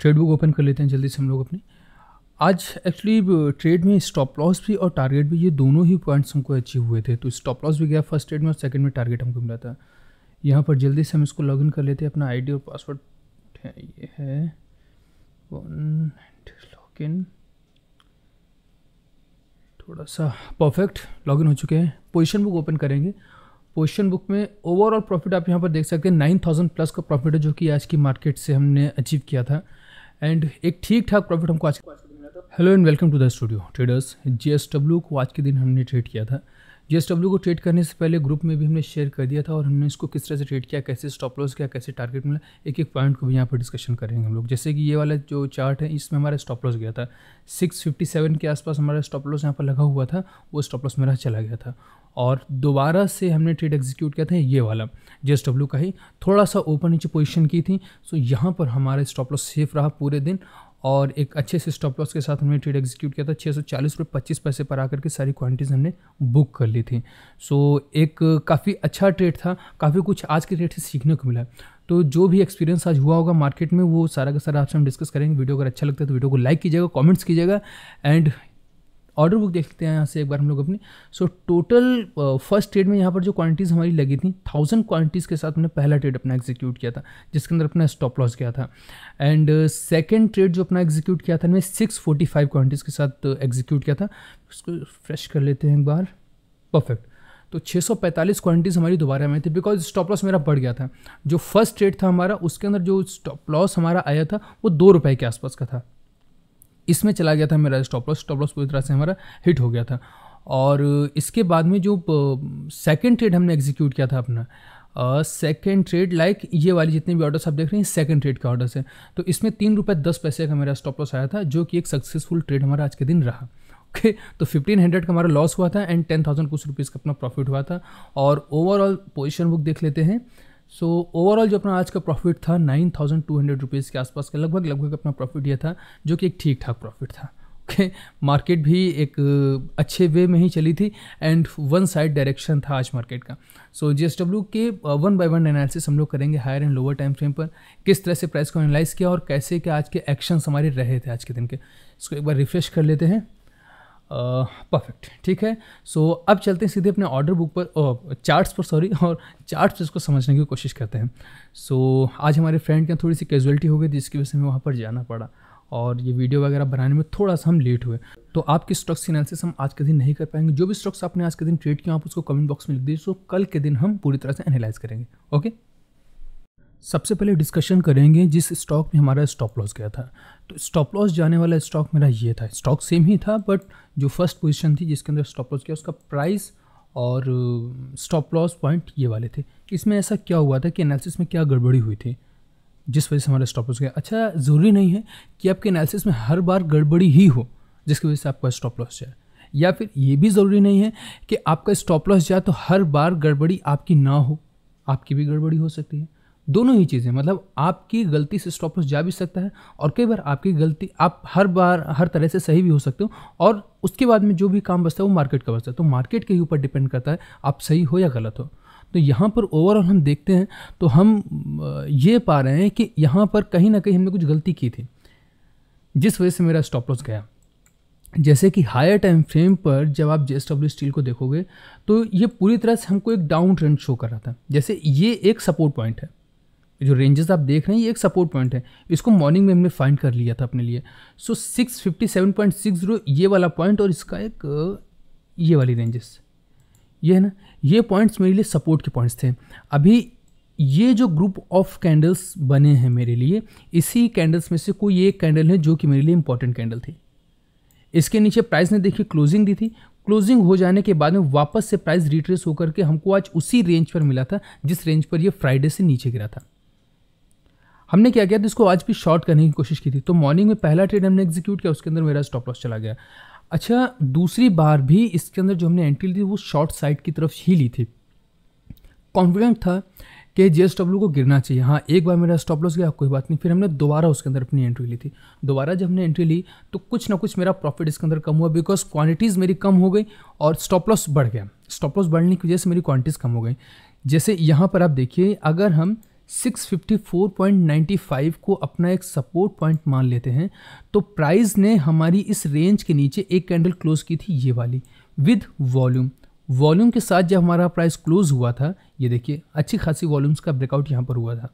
Trade book open कर लेते हैं जल्दी से हम लोग अपनी आज एक्चुअली ट्रेड में स्टॉप लॉस भी और टारगेट भी ये दोनों ही पॉइंट्स हमको अचीव हुए थे तो स्टॉप लॉस भी गया फर्स्ट ट्रेड में और सेकंड में टारगेट हमको मिला था यहाँ पर जल्दी से हम इसको इन कर लेते हैं अपना आई और पासवर्ड है ये है लॉग इन थोड़ा सा परफेक्ट लॉग हो चुके हैं पोजिशन बुक ओपन करेंगे पोजिशन बुक में ओवरऑल प्रॉफिट आप यहाँ पर देख सकते हैं नाइन थाउजेंड प्लस का प्रॉफिट है जो कि आज की मार्केट से हमने अचीव किया था एंड एक ठीक ठाक प्रॉफिट हमको आज hello and welcome to the studio traders ji को आज के दिन हमने ट्रेड किया था जी को ट्रेड करने से पहले ग्रुप में भी हमने शेयर कर दिया था और हमने इसको किस तरह से ट्रेड किया कैसे स्टॉप लॉस किया कैसे टारगेट मिला एक एक पॉइंट को भी यहाँ पर डिस्कशन करेंगे हम लोग जैसे कि ये वाला जो चार्ट है इसमें हमारा स्टॉप लॉस गया था 657 के आसपास हमारा स्टॉप लॉस यहाँ पर लगा हुआ था वो स्टॉप लॉस मेरा चला गया था और दोबारा से हमने ट्रेड एग्जीक्यूट किया था ये वाला जे डब्ल्यू का ही थोड़ा सा ऊपर नीचे पोजीशन की थी सो यहाँ पर हमारा स्टॉप लॉस सेफ रहा पूरे दिन और एक अच्छे से स्टॉप लॉस के साथ हमने ट्रेड एग्जीक्यूट किया था छः सौ चालीस रुपये पच्चीस पैसे पर आकर के सारी क्वांटिटीज़ हमने बुक कर ली थी सो एक काफ़ी अच्छा ट्रेड था काफ़ी कुछ आज के रेट से सीखने को मिला तो जो भी एक्सपीरियंस आज हुआ होगा मार्केट में वो सारा का सारा आपसे हम डिस्कस करेंगे वीडियो अगर अच्छा लगता है तो वीडियो को लाइक कीजिएगा कमेंट्स कीजिएगा एंड ऑर्डर बुक देख लेते हैं यहाँ से एक बार हम लोग अपनी सो टोटल फर्स्ट ट्रेड में यहाँ पर जो क्वांटिटीज़ हमारी लगी थी थाउजेंड क्वांटिटीज़ के साथ हमने पहला ट्रेड अपना एग्जीक्यूट किया था जिसके अंदर अपना स्टॉप लॉस गया था एंड सेकेंड ट्रेड जो अपना एग्जीक्यूट किया था हमने सिक्स फोर्टी फाइव क्वांटिटीज़ के साथ एग्जीक्यूट uh, किया था उसको फ्रेश कर लेते हैं एक बार परफेक्ट तो 645 क्वांटिटीज़ हमारी दोबारा में थी बिकॉज स्टॉप लॉस मेरा बढ़ गया था जो फर्स्ट ट्रेड था हमारा उसके अंदर जो स्टॉप लॉस हमारा आया था वो दो रुपये के आसपास का था इसमें चला गया था मेरा स्टॉप लॉस स्टॉप लॉस पूरी तरह से हमारा हिट हो गया था और इसके बाद में जो सेकेंड ट्रेड हमने एग्जीक्यूट किया था अपना सेकेंड ट्रेड लाइक ये वाली जितने भी ऑर्डर्स आप देख रहे हैं सेकेंड ट्रेड का ऑर्डर्स है तो इसमें तीन रुपये दस पैसे का मेरा स्टॉप लॉस आया था जो कि एक सक्सेसफुल ट्रेड हमारा आज के दिन रहा ओके okay, तो हंड्रेड का हमारा लॉस हुआ था एंड टेन थाउजेंड कुछ रुपीज़ का अपना प्रॉफिट हुआ था और ओवरऑल पोजिशन बुक देख लेते हैं सो so, ओवरऑल जो अपना आज का प्रॉफिट था nine thousand two hundred rupees के आसपास का लगभग लगभग अपना प्रॉफिट यह था जो कि एक ठीक ठाक प्रॉफिट था ओके मार्केट भी एक uh, अच्छे वे में ही चली थी एंड वन साइड डायरेक्शन था आज मार्केट का सो जी के वन बाय वन एनालिसिस हम लोग करेंगे higher and lower time frame पर किस तरह से प्राइस को एनालाइज किया और कैसे के आज के एक्शंस हमारे रहे थे आज के दिन के इसको एक बार रिफ्रेश कर लेते हैं परफेक्ट uh, ठीक है सो so, अब चलते हैं सीधे अपने ऑर्डर बुक पर चार्ट्स पर सॉरी और चार्ट्स इसको समझने की कोशिश करते हैं सो so, आज हमारे फ्रेंड के थोड़ी सी कैजुअलिटी हो गई जिसकी वजह से हमें वहाँ पर जाना पड़ा और ये वीडियो वगैरह बनाने में थोड़ा सा हम लेट हुए तो आपके स्टॉक्स की एनालिसिस हम आज के दिन नहीं कर पाएंगे जो भी स्टॉक्स आपने आज के दिन ट्रेड किया आप उसको कमेंट बॉक्स में लिख दीजिए सो कल के दिन हम पूरी तरह से एनालाइज करेंगे ओके सबसे पहले डिस्कशन करेंगे जिस स्टॉक में हमारा स्टॉप लॉस गया था तो स्टॉप लॉस जाने वाला स्टॉक मेरा ये था स्टॉक सेम ही था बट जो फर्स्ट पोजीशन थी जिसके अंदर स्टॉप लॉस गया उसका प्राइस और स्टॉप लॉस पॉइंट ये वाले थे इसमें ऐसा क्या हुआ था कि एनालिसिस में क्या गड़बड़ी हुई थी जिस वजह से हमारा स्टॉप लॉस गया अच्छा ज़रूरी नहीं है कि आपके एनालिसिस में हर बार गड़बड़ी ही हो जिसकी वजह से आपका स्टॉप लॉस जाए या फिर ये भी ज़रूरी नहीं है कि आपका स्टॉप लॉस जाए तो हर बार गड़बड़ी आपकी ना हो आपकी भी गड़बड़ी हो सकती है दोनों ही चीज़ें मतलब आपकी गलती से स्टॉप लॉस जा भी सकता है और कई बार आपकी गलती आप हर बार हर तरह से सही भी हो सकते हो और उसके बाद में जो भी काम बचता है वो मार्केट का बचता है तो मार्केट के ऊपर डिपेंड करता है आप सही हो या गलत हो तो यहाँ पर ओवरऑल हम देखते हैं तो हम ये पा रहे हैं कि यहाँ पर कहीं ना कहीं हमने कुछ गलती की थी जिस वजह से मेरा स्टॉप लॉस गया जैसे कि हायर टाइम फ्रेम पर जब आप जे स्टील को देखोगे तो ये पूरी तरह से हमको एक डाउन ट्रेंड शो कर रहा था जैसे ये एक सपोर्ट पॉइंट है जो रेंजेस आप देख रहे हैं ये एक सपोर्ट पॉइंट है इसको मॉर्निंग में हमने फाइंड कर लिया था अपने लिए so six fifty seven point six zero ये वाला पॉइंट और इसका एक ये वाली रेंजेस ये है ना ये पॉइंट्स मेरे लिए सपोर्ट के पॉइंट्स थे अभी ये जो ग्रुप ऑफ कैंडल्स बने हैं मेरे लिए इसी कैंडल्स में से कोई एक कैंडल है जो कि मेरे लिए इंपॉर्टेंट कैंडल थी इसके नीचे प्राइस ने देखिए क्लोजिंग दी थी क्लोजिंग हो जाने के बाद में वापस से प्राइस रिट्रेस होकर के हमको आज उसी रेंज पर मिला था जिस रेंज पर ये फ्राइडे से नीचे गिरा था हमने क्या किया तो इसको आज भी शॉर्ट करने की कोशिश की थी तो मॉर्निंग में पहला ट्रेड हमने एग्जीक्यूट किया उसके अंदर मेरा स्टॉप लॉस चला गया अच्छा दूसरी बार भी इसके अंदर जो हमने एंट्री ली वो शॉर्ट साइड की तरफ ही ली थी कॉन्फिडेंट था कि जे को गिरना चाहिए हाँ एक बार मेरा स्टॉप लॉस गया कोई बात नहीं फिर हमने दोबारा उसके अंदर अपनी एंट्री ली थी दोबारा जब हमने एंट्री ली तो कुछ ना कुछ मेरा प्रॉफिट इसके अंदर कम हुआ बिकॉज क्वांटिटीज़ मेरी कम हो गई और स्टॉप लॉस बढ़ गया स्टॉप लॉस बढ़ने की वजह से मेरी क्वांटिटीज़ कम हो गई जैसे यहाँ पर आप देखिए अगर हम 654.95 को अपना एक सपोर्ट पॉइंट मान लेते हैं तो प्राइस ने हमारी इस रेंज के नीचे एक कैंडल क्लोज की थी ये वाली विद वॉल्यूम वॉल्यूम के साथ जब हमारा प्राइस क्लोज हुआ था ये देखिए अच्छी खासी वॉल्यूम्स का ब्रेकआउट यहाँ पर हुआ था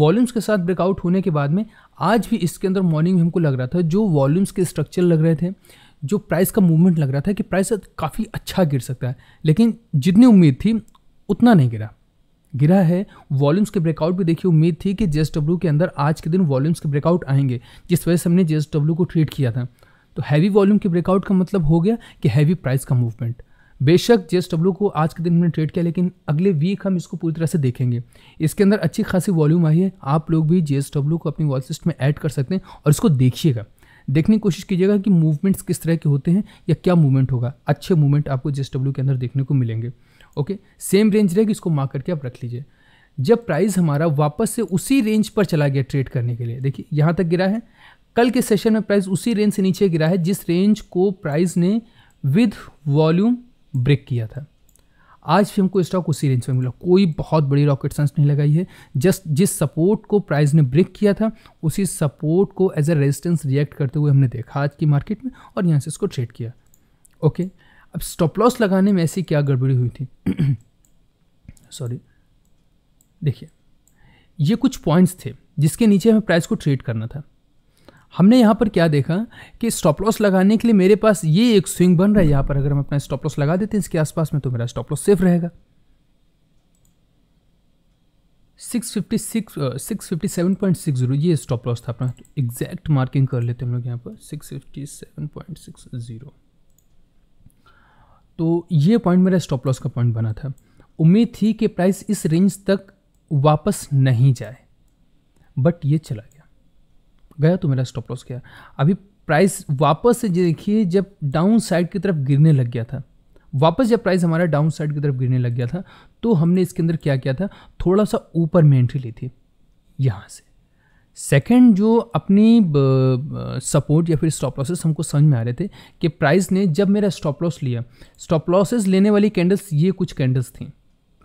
वॉल्यूम्स के साथ ब्रेकआउट होने के बाद में आज भी इसके अंदर मॉर्निंग में हमको लग रहा था जो वॉल्यूम्स के स्ट्रक्चर लग रहे थे जो प्राइस का मूवमेंट लग रहा था कि प्राइस काफ़ी अच्छा गिर सकता है लेकिन जितनी उम्मीद थी उतना नहीं गिरा गिरा है वॉल्यूम्स के ब्रेकआउट भी देखिए उम्मीद थी कि जे के अंदर आज के दिन वॉल्यूम्स के ब्रेकआउट आएंगे जिस वजह से हमने जे को ट्रेड किया था तो हैवी वॉल्यूम के ब्रेकआउट का मतलब हो गया कि हैवी प्राइस का मूवमेंट बेशक जे को आज के दिन हमने ट्रेड किया लेकिन अगले वीक हम इसको पूरी तरह से देखेंगे इसके अंदर अच्छी खासी वॉल्यूम आई है आप लोग भी जे को अपनी वॉच में ऐड कर सकते हैं और इसको देखिएगा देखने की कोशिश कीजिएगा कि मूवमेंट्स किस तरह के होते हैं या क्या मूवमेंट होगा अच्छे मूवमेंट आपको जे के अंदर देखने को मिलेंगे ओके सेम रेंज रहेगी इसको मार्क करके आप रख लीजिए जब प्राइस हमारा वापस से उसी रेंज पर चला गया ट्रेड करने के लिए देखिए यहाँ तक गिरा है कल के सेशन में प्राइस उसी रेंज से नीचे गिरा है जिस रेंज को प्राइस ने विद वॉल्यूम ब्रेक किया था आज भी हमको स्टॉक उसी रेंज में मिला कोई बहुत बड़ी रॉकेट साइंस नहीं लगाई है जस्ट जिस सपोर्ट को प्राइस ने ब्रेक किया था उसी सपोर्ट को एज अ रेजिस्टेंस रिएक्ट करते हुए हमने देखा आज की मार्केट में और यहाँ से इसको ट्रेड किया ओके okay? अब स्टॉप लॉस लगाने में ऐसी क्या गड़बड़ी हुई थी सॉरी देखिए ये कुछ पॉइंट्स थे जिसके नीचे हमें प्राइस को ट्रेड करना था हमने यहाँ पर क्या देखा कि स्टॉप लॉस लगाने के लिए मेरे पास ये एक स्विंग बन रहा है यहाँ पर अगर हम अपना स्टॉप लॉस लगा देते हैं इसके आसपास में तो मेरा स्टॉप लॉस सेफ रहेगा 656 657.60 ये स्टॉप लॉस था अपना तो एग्जैक्ट मार्किंग कर लेते हैं हम लोग यहाँ पर 657.60 तो ये पॉइंट मेरा स्टॉप लॉस का पॉइंट बना था उम्मीद थी कि प्राइस इस रेंज तक वापस नहीं जाए बट ये चला गया गया तो मेरा स्टॉप लॉस गया अभी प्राइस वापस से देखिए जब डाउन साइड की तरफ गिरने लग गया था वापस जब प्राइस हमारा डाउन साइड की तरफ गिरने लग गया था तो हमने इसके अंदर क्या किया था थोड़ा सा ऊपर में एंट्री ली थी यहाँ से सेकंड जो अपनी सपोर्ट या फिर स्टॉप लॉसेस हमको समझ में आ रहे थे कि प्राइस ने जब मेरा स्टॉप लॉस लिया स्टॉप लॉसेस लेने वाली कैंडल्स ये कुछ कैंडल्स थी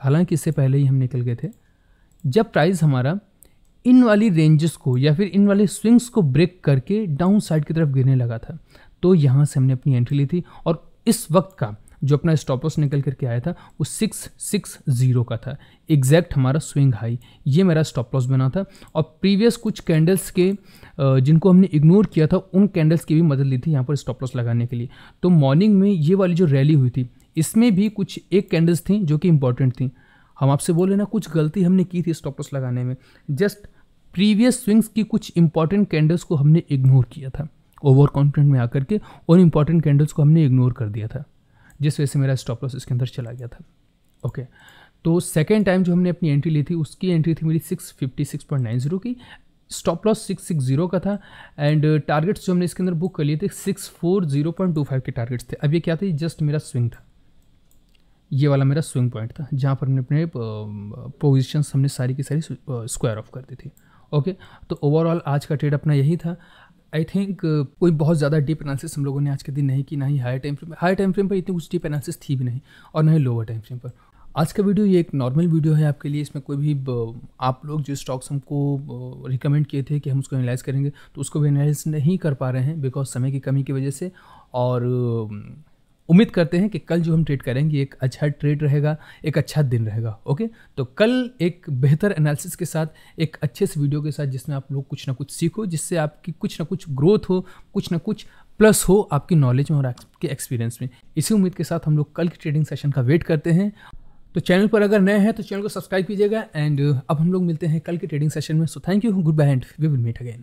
हालांकि इससे पहले ही हम निकल गए थे जब प्राइस हमारा इन वाली रेंजेस को या फिर इन वाले स्विंग्स को ब्रेक करके डाउन साइड की तरफ गिरने लगा था तो यहाँ से हमने अपनी एंट्री ली थी और इस वक्त का जो अपना स्टॉपलॉस निकल करके आया था वो सिक्स सिक्स ज़ीरो का था एग्जैक्ट हमारा स्विंग हाई ये मेरा स्टॉप लॉस बना था और प्रीवियस कुछ कैंडल्स के जिनको हमने इग्नोर किया था उन कैंडल्स की भी मदद ली थी यहाँ पर स्टॉप लॉस लगाने के लिए तो मॉर्निंग में ये वाली जो रैली हुई थी इसमें भी कुछ एक कैंडल्स थी जो कि इंपॉर्टेंट थी हम आपसे बोल रहे ना कुछ गलती हमने की थी स्टॉप लॉस लगाने में जस्ट प्रीवियस स्विंग्स की कुछ इंपॉर्टेंट कैंडल्स को हमने इग्नोर किया था ओवर कॉन्फिडेंट में आकर के और इम्पॉर्टेंट कैंडल्स को हमने इग्नोर कर दिया था जिस वजह से मेरा स्टॉप लॉस इसके अंदर चला गया था ओके तो सेकेंड टाइम जो हमने अपनी एंट्री ली थी उसकी एंट्री थी मेरी six fifty six point nine zero की stop loss six six zero का था एंड टारगेट्स uh, जो हमने इसके अंदर बुक कर लिए थे six four zero point two five के टारगेट्स थे अब ये क्या था जस्ट मेरा स्विंग था ये वाला मेरा स्विंग पॉइंट था जहाँ पर हमने अपने पोजिशन uh, हमने सारी की सारी स्क्वायर uh, ऑफ कर दी थी ओके तो ओवरऑल आज का ट्रेड अपना यही था आई थिंक uh, कोई बहुत ज़्यादा डीप एनालिसिस हम लोगों ने आज के दिन नहीं की ना ही high time frame high time frame पर इतनी कुछ डीप एनालिसिस थी भी नहीं और ना ही लोअर टाइम फ्रेम पर आज का वीडियो ये एक नॉर्मल वीडियो है आपके लिए इसमें कोई भी आप लोग जो स्टॉक्स हमको रिकमेंड किए थे कि हम उसको एनालाइज करेंगे तो उसको भी एनालाइज नहीं कर पा रहे हैं बिकॉज समय की कमी की वजह से और उम्मीद करते हैं कि कल जो हम ट्रेड करेंगे एक अच्छा ट्रेड रहेगा एक अच्छा दिन रहेगा ओके तो कल एक बेहतर एनालिसिस के साथ एक अच्छे से वीडियो के साथ जिसमें आप लोग कुछ ना कुछ सीखो जिससे आपकी कुछ ना कुछ ग्रोथ हो कुछ ना कुछ प्लस हो आपकी नॉलेज में और आपके एक्सपीरियंस में इसी उम्मीद के साथ हम लोग कल के ट्रेडिंग सेशन का वेट करते हैं तो चैनल पर अगर नए हैं तो चैनल को सब्सक्राइब कीजिएगा एंड अब हम लोग मिलते हैं कल के ट्रेडिंग सेशन में so thank you goodbye and we will meet again